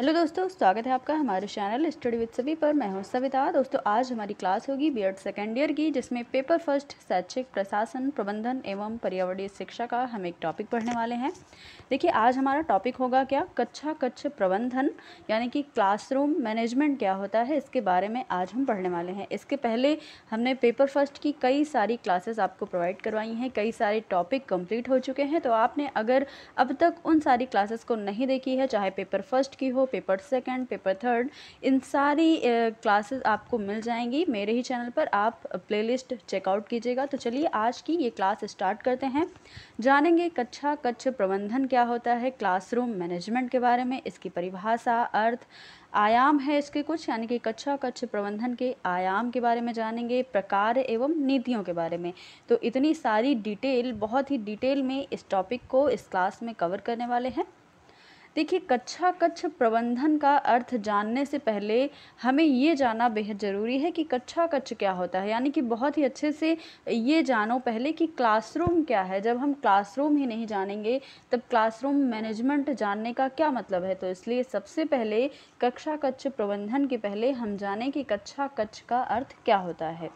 hello दोस्तों स्वागत है आपका हमारे चैनल स्टडी विद सभी पर मैं हूं सविता दोस्तों आज हमारी क्लास होगी बीएड सेकेंड ईयर की जिसमें पेपर फर्स्ट शैक्षिक प्रशासन प्रबंधन एवं पर्यावरणीय शिक्षा का हम एक टॉपिक पढ़ने वाले हैं देखिए आज हमारा टॉपिक होगा क्या कक्षा कक्ष प्रबंधन यानी कि क्लासरूम मैनेजमेंट क्या होता है इसके बारे में आज हम पढ़ने वाले हैं इसके पहले हमने पेपर फर्स्ट की कई सारी क्लासेस आपको प्रोवाइड करवाई हैं कई सारे टॉपिक कम्प्लीट हो चुके हैं तो आपने अगर अब तक उन सारी क्लासेस को नहीं देखी है चाहे पेपर फर्स्ट की हो पेपर सेकंड पेपर थर्ड इन सारी क्लासेस आपको मिल जाएंगी मेरे ही चैनल पर आप प्लेलिस्ट चेकआउट कीजिएगा तो चलिए आज की ये क्लास स्टार्ट करते हैं जानेंगे कक्षा कक्ष प्रबंधन क्या होता है क्लासरूम मैनेजमेंट के बारे में इसकी परिभाषा अर्थ आयाम है इसके कुछ यानी कि कक्षा कक्ष प्रबंधन के आयाम के बारे में जानेंगे प्रकार एवं नीतियों के बारे में तो इतनी सारी डिटेल बहुत ही डिटेल में इस टॉपिक को इस क्लास में कवर करने वाले हैं देखिए कच्छा कच्छ प्रबंधन का अर्थ जानने से पहले हमें ये जानना बेहद ज़रूरी है कि कच्छा कच्छ क्या होता है यानी कि बहुत ही अच्छे से ये जानो पहले कि क्लासरूम क्या है जब हम क्लासरूम ही नहीं जानेंगे तब क्लासरूम मैनेजमेंट जानने का क्या मतलब है तो इसलिए सबसे पहले कक्षा कच्छ प्रबंधन के पहले हम जानें कि कक्षा कच्छ का अर्थ क्या होता है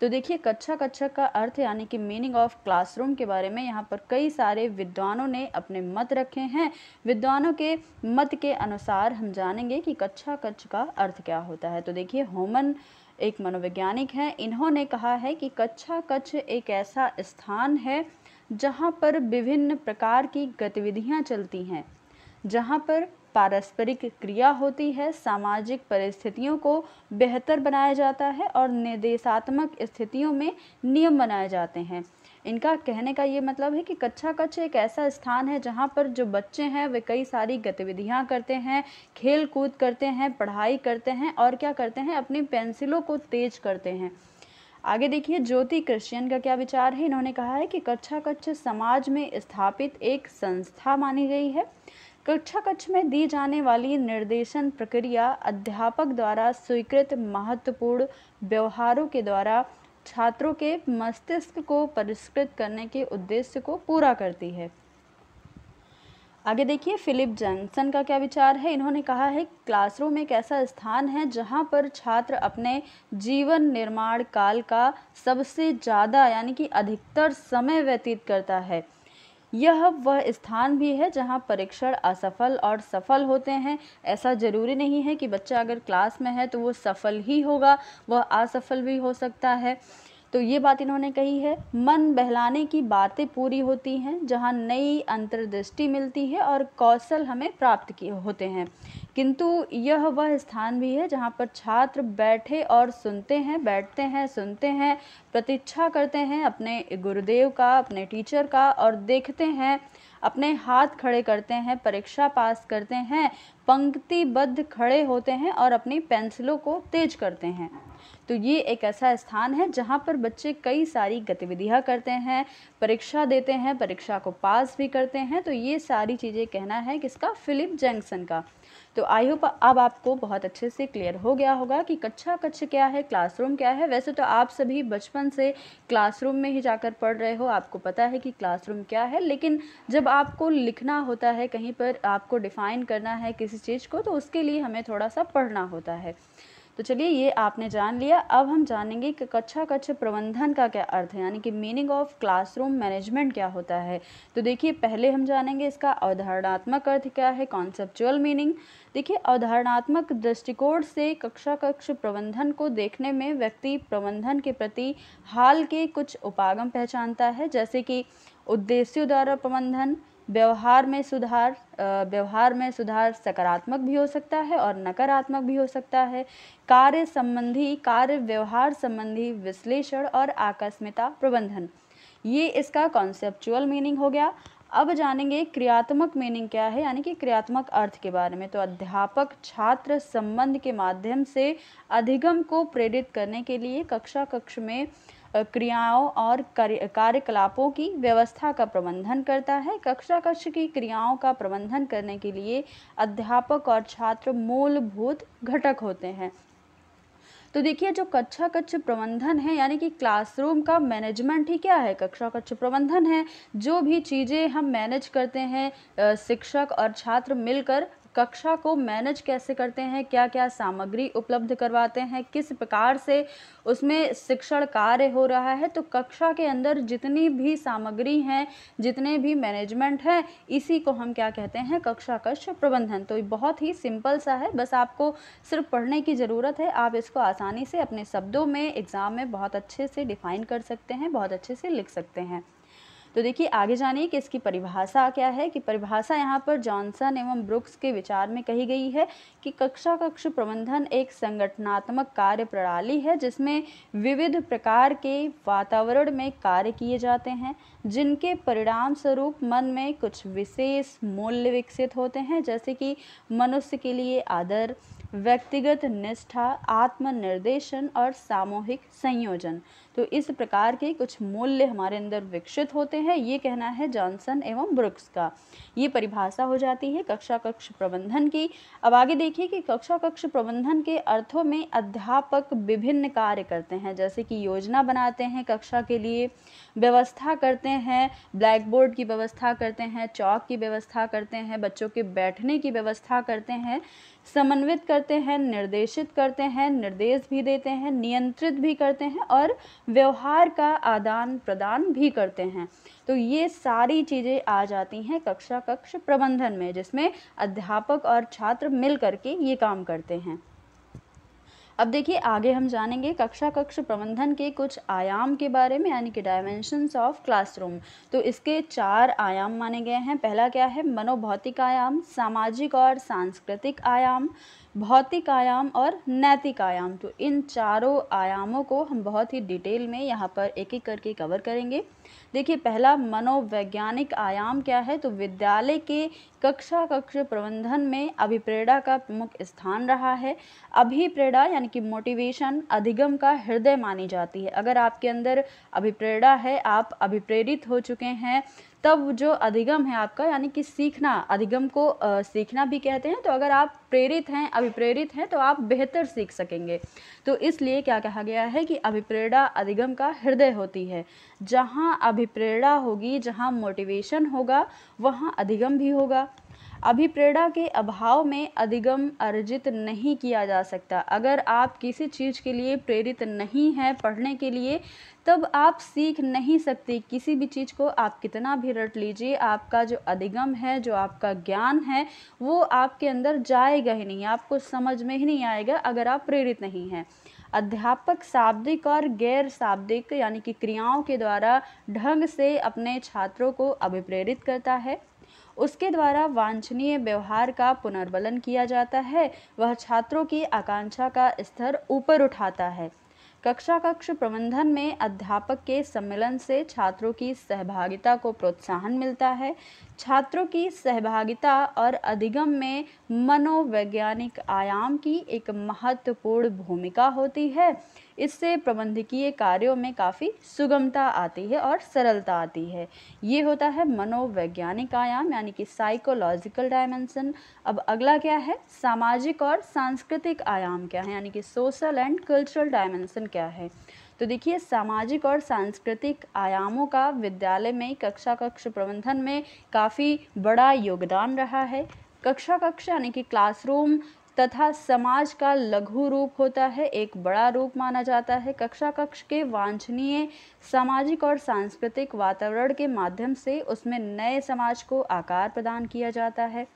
तो देखिए कक्षा कक्षा का अर्थ यानी कि मीनिंग ऑफ क्लासरूम के बारे में यहाँ पर कई सारे विद्वानों ने अपने मत रखे हैं विद्वानों के मत के अनुसार हम जानेंगे कि कक्षा कक्ष का अर्थ क्या होता है तो देखिए होमन एक मनोवैज्ञानिक हैं इन्होंने कहा है कि कक्षा कक्ष एक ऐसा स्थान है जहाँ पर विभिन्न प्रकार की गतिविधियाँ चलती हैं जहाँ पर पारस्परिक क्रिया होती है सामाजिक परिस्थितियों को बेहतर बनाया जाता है और निर्देशात्मक स्थितियों में नियम बनाए जाते हैं इनका कहने का ये मतलब है कि कच्छा कच्छ एक ऐसा स्थान है जहाँ पर जो बच्चे हैं वे कई सारी गतिविधियाँ करते हैं खेल कूद करते हैं पढ़ाई करते हैं और क्या करते हैं अपनी पेंसिलों को तेज करते हैं आगे देखिए ज्योति क्रिश्चियन का क्या विचार है इन्होंने कहा है कि कच्छा कच्छ समाज में स्थापित एक संस्था मानी गई है कक्षा कक्ष में दी जाने वाली निर्देशन प्रक्रिया अध्यापक द्वारा स्वीकृत महत्वपूर्ण व्यवहारों के द्वारा छात्रों के मस्तिष्क को परिष्कृत करने के उद्देश्य को पूरा करती है आगे देखिए फिलिप जॉनसन का क्या विचार है इन्होंने कहा है क्लासरूम एक ऐसा स्थान है जहाँ पर छात्र अपने जीवन निर्माण काल का सबसे ज़्यादा यानी कि अधिकतर समय व्यतीत करता है यह वह स्थान भी है जहां परीक्षण असफल और सफल होते हैं ऐसा ज़रूरी नहीं है कि बच्चा अगर क्लास में है तो वो सफल ही होगा वह असफल भी हो सकता है तो ये बात इन्होंने कही है मन बहलाने की बातें पूरी होती हैं जहाँ नई अंतर्दृष्टि मिलती है और कौशल हमें प्राप्त किए होते हैं किंतु यह वह स्थान भी है जहाँ पर छात्र बैठे और सुनते हैं बैठते हैं सुनते हैं प्रतीक्षा करते हैं अपने गुरुदेव का अपने टीचर का और देखते हैं अपने हाथ खड़े करते हैं परीक्षा पास करते हैं पंक्तिबद्ध खड़े होते हैं और अपनी पेंसिलों को तेज करते हैं तो ये एक ऐसा स्थान है जहाँ पर बच्चे कई सारी गतिविधियाँ करते हैं परीक्षा देते हैं परीक्षा को पास भी करते हैं तो ये सारी चीज़ें कहना है किसका फिलिप जैंगसन का तो आई होप अब आपको बहुत अच्छे से क्लियर हो गया होगा कि कक्षा कक्ष क्या है क्लासरूम क्या है वैसे तो आप सभी बचपन से क्लासरूम में ही जाकर पढ़ रहे हो आपको पता है कि क्लासरूम क्या है लेकिन जब आपको लिखना होता है कहीं पर आपको डिफ़ाइन करना है किसी चीज़ को तो उसके लिए हमें थोड़ा सा पढ़ना होता है तो चलिए ये आपने जान लिया अब हम जानेंगे कि कक्षा कक्ष प्रबंधन का क्या अर्थ है यानी कि मीनिंग ऑफ क्लासरूम मैनेजमेंट क्या होता है तो देखिए पहले हम जानेंगे इसका अवधारणात्मक अर्थ क्या है कॉन्सेप्चुअल मीनिंग देखिए अवधारणात्मक दृष्टिकोण से कक्षा कक्ष प्रबंधन को देखने में व्यक्ति प्रबंधन के प्रति हाल के कुछ उपागम पहचानता है जैसे कि उद्देश्यों द्वारा प्रबंधन व्यवहार में सुधार व्यवहार में सुधार सकारात्मक भी हो सकता है और नकारात्मक भी हो सकता है कार्य संबंधी कार्य व्यवहार संबंधी विश्लेषण और आकस्मिकता प्रबंधन ये इसका कॉन्सेप्चुअल मीनिंग हो गया अब जानेंगे क्रियात्मक मीनिंग क्या है यानी कि क्रियात्मक अर्थ के बारे में तो अध्यापक छात्र संबंध के माध्यम से अधिगम को प्रेरित करने के लिए कक्षा कक्ष में क्रियाओं और कार्यकलापों की व्यवस्था का प्रबंधन करता है कक्षा कक्ष की क्रियाओं का प्रबंधन करने के लिए अध्यापक और छात्र मूलभूत घटक होते हैं तो देखिए जो कक्षा कक्ष प्रबंधन है यानी कि क्लासरूम का मैनेजमेंट ही क्या है कक्षा कक्ष प्रबंधन है जो भी चीज़ें हम मैनेज करते हैं शिक्षक और छात्र मिलकर कक्षा को मैनेज कैसे करते हैं क्या क्या सामग्री उपलब्ध करवाते हैं किस प्रकार से उसमें शिक्षण कार्य हो रहा है तो कक्षा के अंदर जितनी भी सामग्री हैं जितने भी मैनेजमेंट हैं इसी को हम क्या कहते हैं कक्षा कक्ष प्रबंधन तो बहुत ही सिंपल सा है बस आपको सिर्फ पढ़ने की ज़रूरत है आप इसको आसानी से अपने शब्दों में एग्ज़ाम में बहुत अच्छे से डिफ़ाइन कर सकते हैं बहुत अच्छे से लिख सकते हैं तो देखिए आगे जानिए कि इसकी परिभाषा क्या है कि परिभाषा यहाँ पर जॉनसन एवं ब्रुक्स के विचार में कही गई है कि कक्षा कक्ष प्रबंधन एक संगठनात्मक कार्य प्रणाली है जिसमें विविध प्रकार के वातावरण में कार्य किए जाते हैं जिनके परिणाम स्वरूप मन में कुछ विशेष मूल्य विकसित होते हैं जैसे कि मनुष्य के लिए आदर व्यक्तिगत निष्ठा आत्मनिर्देशन और सामूहिक संयोजन तो इस प्रकार के कुछ मूल्य हमारे अंदर विकसित होते हैं ये कहना है जॉनसन एवं ब्रुक्स का ये परिभाषा हो जाती है कक्षा कक्ष प्रबंधन की अब आगे देखिए कि कक्षा कक्ष प्रबंधन के अर्थों में अध्यापक विभिन्न कार्य करते हैं जैसे कि योजना बनाते हैं कक्षा के लिए व्यवस्था करते हैं ब्लैक बोर्ड की व्यवस्था करते हैं चौक की व्यवस्था करते हैं बच्चों के बैठने की व्यवस्था करते हैं समन्वित करते हैं निर्देशित करते हैं निर्देश भी देते हैं नियंत्रित भी करते हैं और व्यवहार का आदान प्रदान भी करते हैं तो ये सारी चीज़ें आ जाती हैं कक्षा कक्ष प्रबंधन में जिसमें अध्यापक और छात्र मिल करके ये काम करते हैं अब देखिए आगे हम जानेंगे कक्षा कक्ष प्रबंधन के कुछ आयाम के बारे में यानी कि डायमेंशंस ऑफ क्लासरूम तो इसके चार आयाम माने गए हैं पहला क्या है मनोभौतिक आयाम सामाजिक और सांस्कृतिक आयाम भौतिक आयाम और नैतिक आयाम तो इन चारों आयामों को हम बहुत ही डिटेल में यहाँ पर एक एक करके कवर करेंगे देखिए पहला मनोवैज्ञानिक आयाम क्या है तो विद्यालय के कक्षा कक्ष प्रबंधन में अभिप्रेरणा का प्रमुख स्थान रहा है अभिप्रेरणा यानी कि मोटिवेशन अधिगम का हृदय मानी जाती है अगर आपके अंदर अभिप्रेरणा है आप अभिप्रेरित हो चुके हैं तब जो अधिगम है आपका यानी कि सीखना अधिगम को आ, सीखना भी कहते हैं तो अगर आप प्रेरित हैं अभिप्रेरित हैं तो आप बेहतर सीख सकेंगे तो इसलिए क्या कहा गया है कि अभिप्रेरणा अधिगम का हृदय होती है जहाँ अभिप्रेरणा होगी जहाँ मोटिवेशन होगा वहाँ अधिगम भी होगा अभिप्रेरणा के अभाव में अधिगम अर्जित नहीं किया जा सकता अगर आप किसी चीज़ के लिए प्रेरित नहीं हैं पढ़ने के लिए तब आप सीख नहीं सकते किसी भी चीज़ को आप कितना भी रट लीजिए आपका जो अधिगम है जो आपका ज्ञान है वो आपके अंदर जाएगा ही नहीं आपको समझ में ही नहीं आएगा अगर आप प्रेरित नहीं हैं अध्यापक शाब्दिक और गैर शाब्दिक यानी कि क्रियाओं के द्वारा ढंग से अपने छात्रों को अभिप्रेरित करता है उसके द्वारा वांछनीय व्यवहार का पुनर्बलन किया जाता है वह छात्रों की आकांक्षा का स्तर ऊपर उठाता है कक्षा कक्ष प्रबंधन में अध्यापक के सम्मिलन से छात्रों की सहभागिता को प्रोत्साहन मिलता है छात्रों की सहभागिता और अधिगम में मनोवैज्ञानिक आयाम की एक महत्वपूर्ण भूमिका होती है इससे प्रबंधकीय कार्यों में काफ़ी सुगमता आती है और सरलता आती है ये होता है मनोवैज्ञानिक आयाम यानी कि साइकोलॉजिकल डायमेंशन अब अगला क्या है सामाजिक और सांस्कृतिक आयाम क्या है यानी कि सोशल एंड कल्चरल डायमेंशन क्या है तो देखिए सामाजिक और सांस्कृतिक आयामों का विद्यालय में कक्षा कक्ष प्रबंधन में काफ़ी बड़ा योगदान रहा है कक्षा कक्ष यानी कि क्लासरूम तथा समाज का लघु रूप होता है एक बड़ा रूप माना जाता है कक्षा कक्ष के वांछनीय सामाजिक और सांस्कृतिक वातावरण के माध्यम से उसमें नए समाज को आकार प्रदान किया जाता है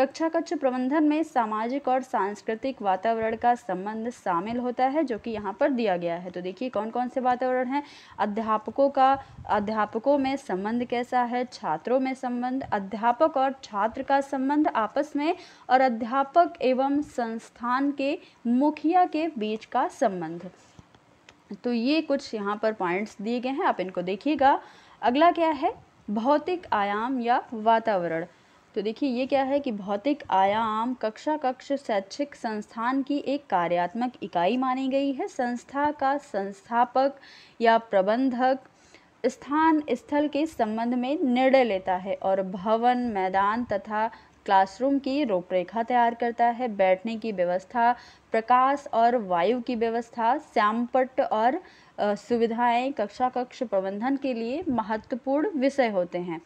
कक्षा कक्ष प्रबंधन में सामाजिक और सांस्कृतिक वातावरण का संबंध शामिल होता है जो कि यहाँ पर दिया गया है तो देखिए कौन कौन से वातावरण हैं अध्यापकों का अध्यापकों में संबंध कैसा है छात्रों में संबंध अध्यापक और छात्र का संबंध आपस में और अध्यापक एवं संस्थान के मुखिया के बीच का संबंध तो ये कुछ यहाँ पर पॉइंट्स दिए गए हैं आप इनको देखिएगा अगला क्या है भौतिक आयाम या वातावरण तो देखिए ये क्या है कि भौतिक आयाम कक्षा कक्ष शैक्षिक संस्थान की एक कार्यात्मक इकाई मानी गई है संस्था का संस्थापक या प्रबंधक स्थान स्थल के संबंध में निर्णय लेता है और भवन मैदान तथा क्लासरूम की रूपरेखा तैयार करता है बैठने की व्यवस्था प्रकाश और वायु की व्यवस्था श्यामपट्ट और सुविधाएं कक्षा कक्ष प्रबंधन के लिए महत्वपूर्ण विषय होते हैं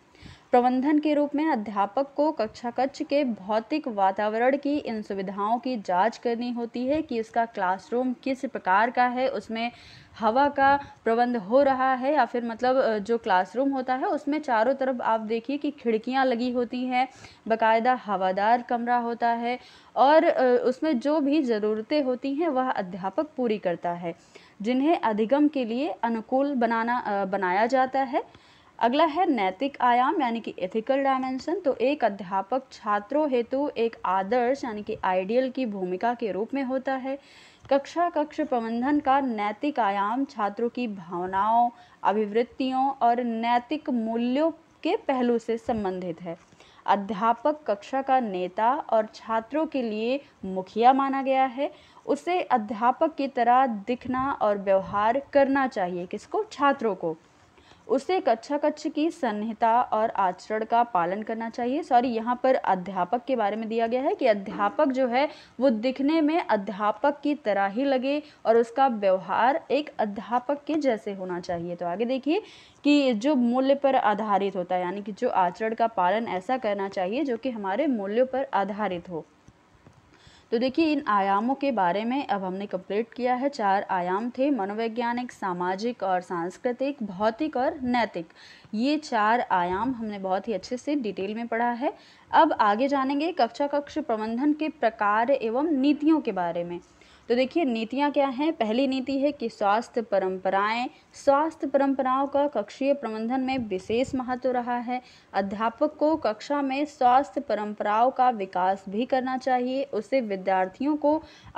प्रबंधन के रूप में अध्यापक को कक्षा कक्ष के भौतिक वातावरण की इन सुविधाओं की जांच करनी होती है कि इसका क्लासरूम किस प्रकार का है उसमें हवा का प्रबंध हो रहा है या फिर मतलब जो क्लासरूम होता है उसमें चारों तरफ आप देखिए कि खिड़कियां लगी होती हैं बकायदा हवादार कमरा होता है और उसमें जो भी ज़रूरतें होती हैं वह अध्यापक पूरी करता है जिन्हें अधिगम के लिए अनुकूल बनाना बनाया जाता है अगला है नैतिक आयाम यानी कि एथिकल डायमेंशन तो एक अध्यापक छात्रों हेतु एक आदर्श यानी कि आइडियल की भूमिका के रूप में होता है कक्षा कक्ष प्रबंधन का नैतिक आयाम छात्रों की भावनाओं अभिवृत्तियों और नैतिक मूल्यों के पहलू से संबंधित है अध्यापक कक्षा का नेता और छात्रों के लिए मुखिया माना गया है उसे अध्यापक की तरह दिखना और व्यवहार करना चाहिए किसको छात्रों को उसे कक्षा कक्ष की संहिता और आचरण का पालन करना चाहिए सॉरी यहाँ पर अध्यापक के बारे में दिया गया है कि अध्यापक जो है वो दिखने में अध्यापक की तरह ही लगे और उसका व्यवहार एक अध्यापक के जैसे होना चाहिए तो आगे देखिए कि जो मूल्य पर आधारित होता है यानी कि जो आचरण का पालन ऐसा करना चाहिए जो कि हमारे मूल्यों पर आधारित हो तो देखिए इन आयामों के बारे में अब हमने कंप्लीट किया है चार आयाम थे मनोवैज्ञानिक सामाजिक और सांस्कृतिक भौतिक और नैतिक ये चार आयाम हमने बहुत ही अच्छे से डिटेल में पढ़ा है अब आगे जानेंगे कक्षा कक्ष प्रबंधन के प्रकार एवं नीतियों के बारे में तो देखिए नीतियाँ क्या हैं पहली नीति है कि स्वास्थ्य परंपराएं स्वास्थ्य परंपराओं का कक्षीय प्रबंधन में विशेष महत्व रहा है अध्यापक को कक्षा में स्वास्थ्य परंपराओं का विकास भी करना चाहिए उससे विद्यार्थियों को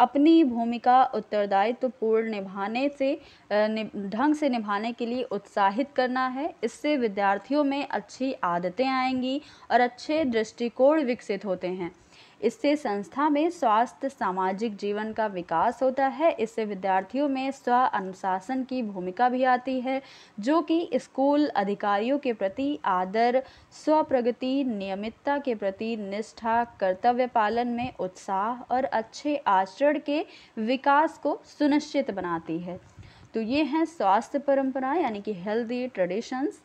अपनी भूमिका उत्तरदायित्वपूर्ण निभाने से ढंग से निभाने के लिए उत्साहित करना है इससे विद्यार्थियों में अच्छी आदतें आएंगी और अच्छे दृष्टिकोण विकसित होते हैं इससे संस्था में स्वास्थ्य सामाजिक जीवन का विकास होता है इससे विद्यार्थियों में स्व अनुशासन की भूमिका भी आती है जो कि स्कूल अधिकारियों के प्रति आदर स्व प्रगति नियमितता के प्रति निष्ठा कर्तव्य पालन में उत्साह और अच्छे आचरण के विकास को सुनिश्चित बनाती है तो ये हैं स्वास्थ्य परंपरा यानी कि हेल्दी ट्रेडिशंस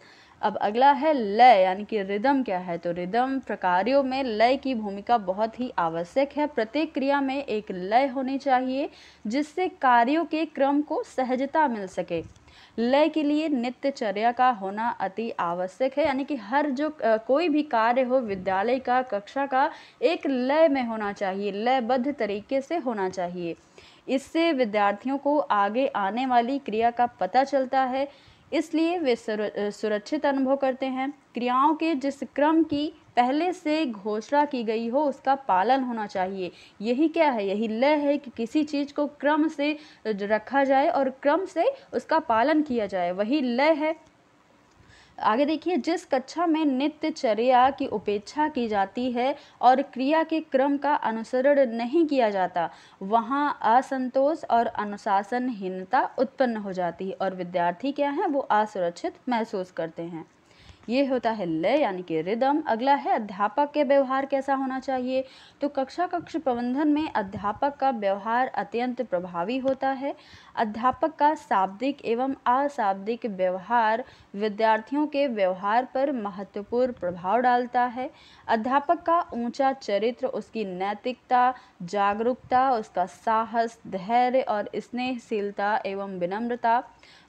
अब अगला है लय यानी कि रिदम क्या है तो रिदम प्रकारियों में लय की भूमिका बहुत ही आवश्यक है प्रत्येक क्रिया में एक लय होनी चाहिए जिससे कार्यों के क्रम को सहजता मिल सके लय के लिए नित्यचर्या का होना अति आवश्यक है यानी कि हर जो कोई भी कार्य हो विद्यालय का कक्षा का एक लय में होना चाहिए लयबद्ध तरीके से होना चाहिए इससे विद्यार्थियों को आगे आने वाली क्रिया का पता चलता है इसलिए वे सुरक्षित अनुभव करते हैं क्रियाओं के जिस क्रम की पहले से घोषणा की गई हो उसका पालन होना चाहिए यही क्या है यही लय है कि किसी चीज़ को क्रम से रखा जाए और क्रम से उसका पालन किया जाए वही लय है आगे देखिए जिस कक्षा में नित्यचर्या की उपेक्षा की जाती है और क्रिया के क्रम का अनुसरण नहीं किया जाता वहाँ असंतोष और अनुशासनहीनता उत्पन्न हो जाती है और विद्यार्थी क्या है वो असुरक्षित महसूस करते हैं ये होता है लय यानी कि रिदम अगला है अध्यापक के व्यवहार कैसा होना चाहिए तो कक्षा कक्ष प्रबंधन में अध्यापक का व्यवहार अत्यंत प्रभावी होता है अध्यापक का शाब्दिक एवं अशाब्दिक व्यवहार विद्यार्थियों के व्यवहार पर महत्वपूर्ण प्रभाव डालता है अध्यापक का ऊंचा चरित्र उसकी नैतिकता जागरूकता उसका साहस धैर्य और स्नेहशीलता एवं विनम्रता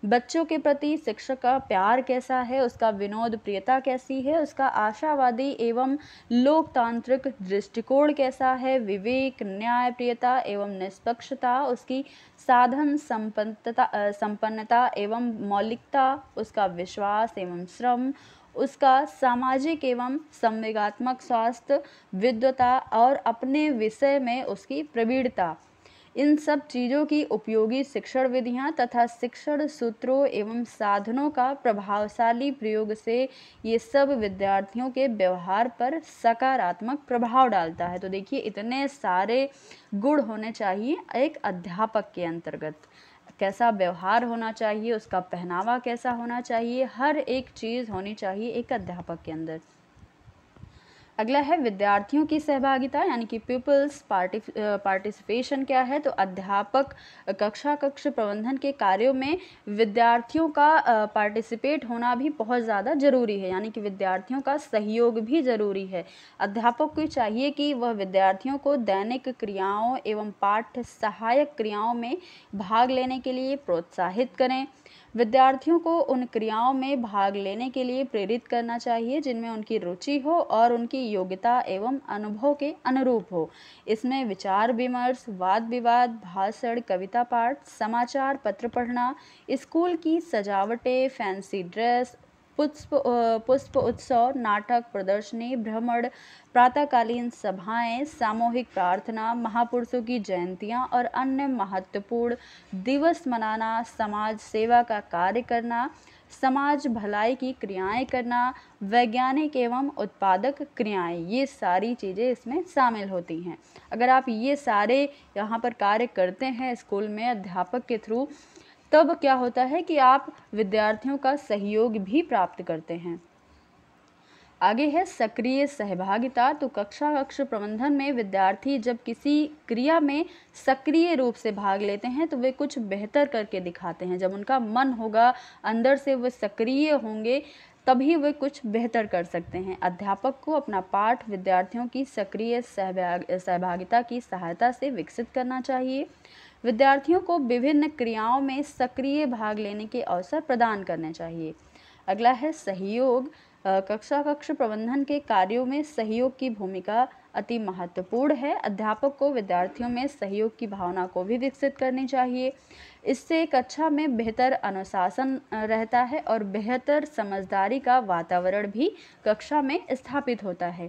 बच्चों के प्रति शिक्षक का प्यार कैसा है उसका विनोद लोकप्रियता कैसी है उसका आशावादी एवं लोकतांत्रिक दृष्टिकोण कैसा है विवेक न्यायप्रियता एवं निष्पक्षता उसकी साधन संपन्नता संपन्नता एवं मौलिकता उसका विश्वास एवं श्रम उसका सामाजिक एवं संवेगात्मक स्वास्थ्य विद्वता और अपने विषय में उसकी प्रवीणता इन सब चीज़ों की उपयोगी शिक्षण विधियाँ तथा शिक्षण सूत्रों एवं साधनों का प्रभावशाली प्रयोग से ये सब विद्यार्थियों के व्यवहार पर सकारात्मक प्रभाव डालता है तो देखिए इतने सारे गुण होने चाहिए एक अध्यापक के अंतर्गत कैसा व्यवहार होना चाहिए उसका पहनावा कैसा होना चाहिए हर एक चीज़ होनी चाहिए एक अध्यापक के अंदर अगला है विद्यार्थियों की सहभागिता यानी कि पीपल्स पार्टी पार्टिसिपेशन क्या है तो अध्यापक कक्षा कक्ष प्रबंधन के कार्यों में विद्यार्थियों का पार्टिसिपेट होना भी बहुत ज़्यादा ज़रूरी है यानी कि विद्यार्थियों का सहयोग भी ज़रूरी है अध्यापक को चाहिए कि वह विद्यार्थियों को दैनिक क्रियाओं एवं पाठ्य सहायक क्रियाओं में भाग लेने के लिए प्रोत्साहित करें विद्यार्थियों को उन क्रियाओं में भाग लेने के लिए प्रेरित करना चाहिए जिनमें उनकी रुचि हो और उनकी योग्यता एवं अनुभव के अनुरूप हो इसमें विचार विमर्श वाद विवाद भाषण कविता पाठ समाचार पत्र पढ़ना स्कूल की सजावटें फैंसी ड्रेस पुष्प पुष्प उत्सव नाटक प्रदर्शनी भ्रमण प्रातःकालीन सभाएं सामूहिक प्रार्थना महापुरुषों की जयंतियां और अन्य महत्वपूर्ण दिवस मनाना समाज सेवा का कार्य करना समाज भलाई की क्रियाएं करना वैज्ञानिक एवं उत्पादक क्रियाएं ये सारी चीज़ें इसमें शामिल होती हैं अगर आप ये सारे यहाँ पर कार्य करते हैं स्कूल में अध्यापक के थ्रू तब क्या होता है कि आप विद्यार्थियों का सहयोग भी प्राप्त करते हैं आगे है सक्रिय सहभागिता तो कक्षा कक्ष प्रबंधन में विद्यार्थी जब किसी क्रिया में सक्रिय रूप से भाग लेते हैं तो वे कुछ बेहतर करके दिखाते हैं जब उनका मन होगा अंदर से वे सक्रिय होंगे तभी वे कुछ बेहतर कर सकते हैं अध्यापक को अपना पाठ विद्यार्थियों की सक्रिय सहभाग सहभागिता की सहायता से विकसित करना चाहिए विद्यार्थियों को विभिन्न क्रियाओं में सक्रिय भाग लेने के अवसर प्रदान करने चाहिए अगला है सहयोग कक्षा कक्ष प्रबंधन के कार्यों में सहयोग की भूमिका अति महत्वपूर्ण है अध्यापक को विद्यार्थियों में सहयोग की भावना को भी विकसित करनी चाहिए इससे कक्षा में बेहतर अनुशासन रहता है और बेहतर समझदारी का वातावरण भी कक्षा में स्थापित होता है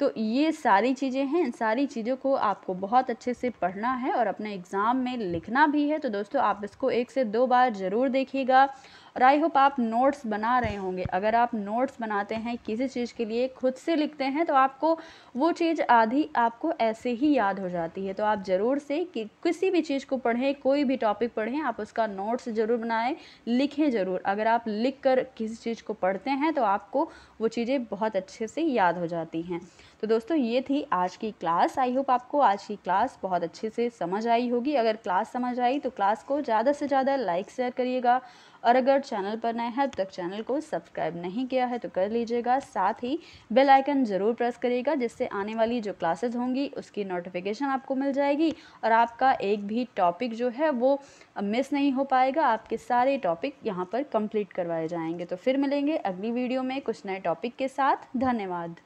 तो ये सारी चीज़ें हैं इन सारी चीज़ों को आपको बहुत अच्छे से पढ़ना है और अपने एग्ज़ाम में लिखना भी है तो दोस्तों आप इसको एक से दो बार ज़रूर देखिएगा और आई होप आप नोट्स बना रहे होंगे अगर आप नोट्स बनाते हैं किसी चीज़ के लिए खुद से लिखते हैं तो आपको वो चीज़ आधी आपको ऐसे ही याद हो जाती है तो आप ज़रूर से कि किसी भी चीज़ को पढ़ें कोई भी टॉपिक पढ़ें आप उसका नोट्स ज़रूर बनाएं लिखें ज़रूर अगर आप लिख कर किसी चीज़ को पढ़ते हैं तो आपको वो चीज़ें बहुत अच्छे से याद हो जाती हैं तो दोस्तों ये थी आज की क्लास आई होप आपको आज की क्लास बहुत अच्छे से समझ आई होगी अगर क्लास समझ आई तो क्लास को ज़्यादा से ज़्यादा लाइक शेयर करिएगा और अगर चैनल पर नए हैं तक तो चैनल को सब्सक्राइब नहीं किया है तो कर लीजिएगा साथ ही बेल आइकन ज़रूर प्रेस करिएगा जिससे आने वाली जो क्लासेज होंगी उसकी नोटिफिकेशन आपको मिल जाएगी और आपका एक भी टॉपिक जो है वो मिस नहीं हो पाएगा आपके सारे टॉपिक यहाँ पर कंप्लीट करवाए जाएंगे तो फिर मिलेंगे अगली वीडियो में कुछ नए टॉपिक के साथ धन्यवाद